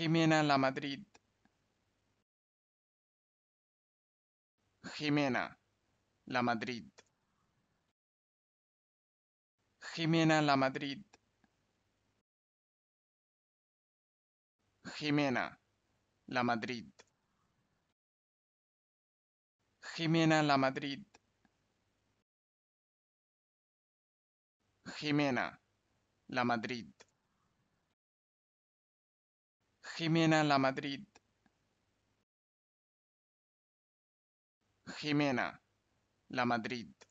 Jimena la Madrid. Jimena la Madrid. Jimena la Madrid. Jimena la Madrid. Jimena la Madrid. Jimena la Madrid. Jimena la Madrid. Jimena la Madrid.